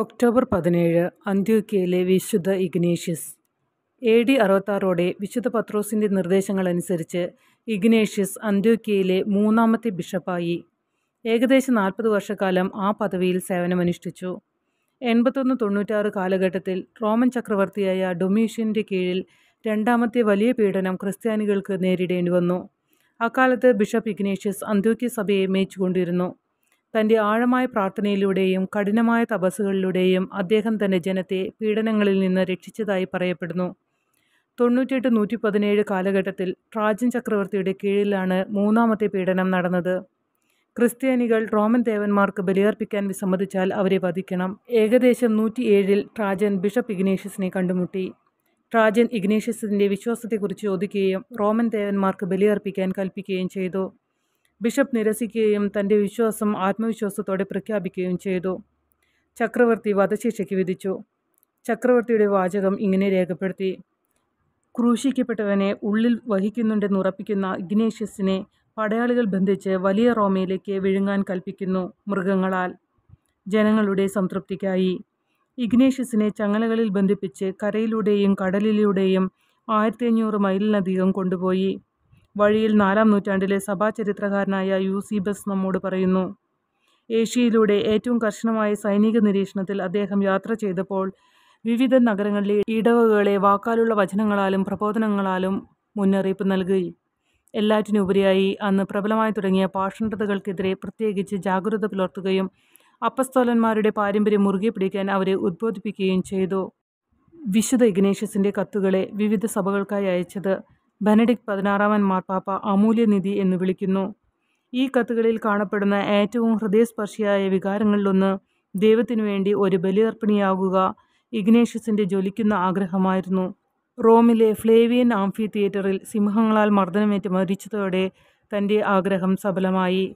October പതിനേഴ് അന്ത്യോക്യയിലെ വിശുദ്ധ Ignatius A D അറുപത്താറോടെ വിശുദ്ധ പത്രോസിൻ്റെ നിർദ്ദേശങ്ങളനുസരിച്ച് ഇഗ്നേഷ്യസ് അന്ത്യോക്യയിലെ മൂന്നാമത്തെ ബിഷപ്പായി ഏകദേശം നാൽപ്പത് വർഷക്കാലം ആ പദവിയിൽ സേവനമനുഷ്ഠിച്ചു എൺപത്തൊന്ന് തൊണ്ണൂറ്റാറ് കാലഘട്ടത്തിൽ റോമൻ ചക്രവർത്തിയായ ഡൊമീഷ്യൻ്റെ കീഴിൽ രണ്ടാമത്തെ വലിയ പീഡനം ക്രിസ്ത്യാനികൾക്ക് നേരിടേണ്ടി വന്നു അക്കാലത്ത് ബിഷപ്പ് ഇഗ്നേഷ്യസ് അന്ത്യോക്യ സഭയെ മേച്ചുകൊണ്ടിരുന്നു തൻ്റെ ആഴമായ പ്രാർത്ഥനയിലൂടെയും കഠിനമായ തപസ്സുകളിലൂടെയും അദ്ദേഹം തൻ്റെ ജനത്തെ പീഡനങ്ങളിൽ നിന്ന് രക്ഷിച്ചതായി പറയപ്പെടുന്നു തൊണ്ണൂറ്റിയെട്ട് നൂറ്റി പതിനേഴ് കാലഘട്ടത്തിൽ ട്രാജൻ ചക്രവർത്തിയുടെ കീഴിലാണ് മൂന്നാമത്തെ പീഡനം നടന്നത് ക്രിസ്ത്യാനികൾ റോമൻ ദേവന്മാർക്ക് ബലിയർപ്പിക്കാൻ വിസമ്മതിച്ചാൽ അവരെ വധിക്കണം ഏകദേശം നൂറ്റി ഏഴിൽ ട്രാജൻ ബിഷപ്പ് ഇഗ്നേഷ്യസിനെ കണ്ടുമുട്ടി ട്രാജൻ ഇഗ്നേഷ്യസിൻ്റെ വിശ്വാസത്തെക്കുറിച്ച് ചോദിക്കുകയും റോമൻ ദേവന്മാർക്ക് ബലിയർപ്പിക്കാൻ കൽപ്പിക്കുകയും ചെയ്തു ബിഷപ്പ് നിരസിക്കുകയും തൻ്റെ വിശ്വാസം ആത്മവിശ്വാസത്തോടെ പ്രഖ്യാപിക്കുകയും ചെയ്തു ചക്രവർത്തി വധശിക്ഷയ്ക്ക് വിധിച്ചു ചക്രവർത്തിയുടെ വാചകം ഇങ്ങനെ രേഖപ്പെടുത്തി ക്രൂശിക്കപ്പെട്ടവനെ ഉള്ളിൽ വഹിക്കുന്നുണ്ടെന്ന് ഉറപ്പിക്കുന്ന ഇഗ്നേഷ്യസിനെ പടയാളികൾ ബന്ധിച്ച് വലിയ റോമയിലേക്ക് വിഴുങ്ങാൻ കൽപ്പിക്കുന്നു മൃഗങ്ങളാൽ ജനങ്ങളുടെ സംതൃപ്തിക്കായി ഇഗ്നേഷ്യസിനെ ചങ്ങലകളിൽ ബന്ധിപ്പിച്ച് കരയിലൂടെയും കടലിലൂടെയും ആയിരത്തി അഞ്ഞൂറ് മൈലിനധികം കൊണ്ടുപോയി വഴിയിൽ നാലാം നൂറ്റാണ്ടിലെ ചരിത്രകാരനായ യൂസീബസ് നമ്മോട് പറയുന്നു ഏഷ്യയിലൂടെ ഏറ്റവും കർശനമായ സൈനിക നിരീക്ഷണത്തിൽ അദ്ദേഹം യാത്ര ചെയ്തപ്പോൾ വിവിധ നഗരങ്ങളിലെ ഇടവകളെ വാക്കാലുള്ള വചനങ്ങളാലും പ്രബോധനങ്ങളാലും മുന്നറിയിപ്പ് നൽകി എല്ലാറ്റിനുപരിയായി അന്ന് പ്രബലമായി തുടങ്ങിയ പാഷണ്ഡതകൾക്കെതിരെ പ്രത്യേകിച്ച് ജാഗ്രത പുലർത്തുകയും അപ്പസ്തോലന്മാരുടെ പാരമ്പര്യം മുറുകെ പിടിക്കാൻ അവരെ ഉദ്ബോധിപ്പിക്കുകയും ചെയ്തു വിശുദ്ധ ഇഗ്നേഷ്യസിൻ്റെ കത്തുകളെ വിവിധ സഭകൾക്കായി അയച്ചത് ബെനഡിക്ട് പതിനാറാമൻ മാർപ്പാപ്പ അമൂല്യനിധി എന്ന് വിളിക്കുന്നു ഈ കത്തുകളിൽ കാണപ്പെടുന്ന ഏറ്റവും ഹൃദയസ്പർശിയായ വികാരങ്ങളിലൊന്ന് ദൈവത്തിനു വേണ്ടി ഒരു ബലിയർപ്പിണിയാകുക ഇഗ്നേഷ്യസിൻ്റെ ജ്വലിക്കുന്ന ആഗ്രഹമായിരുന്നു റോമിലെ ഫ്ലേവിയൻ ആംഫി തിയേറ്ററിൽ സിംഹങ്ങളാൽ മർദ്ദനമേറ്റ് മരിച്ചതോടെ തൻ്റെ ആഗ്രഹം സഫലമായി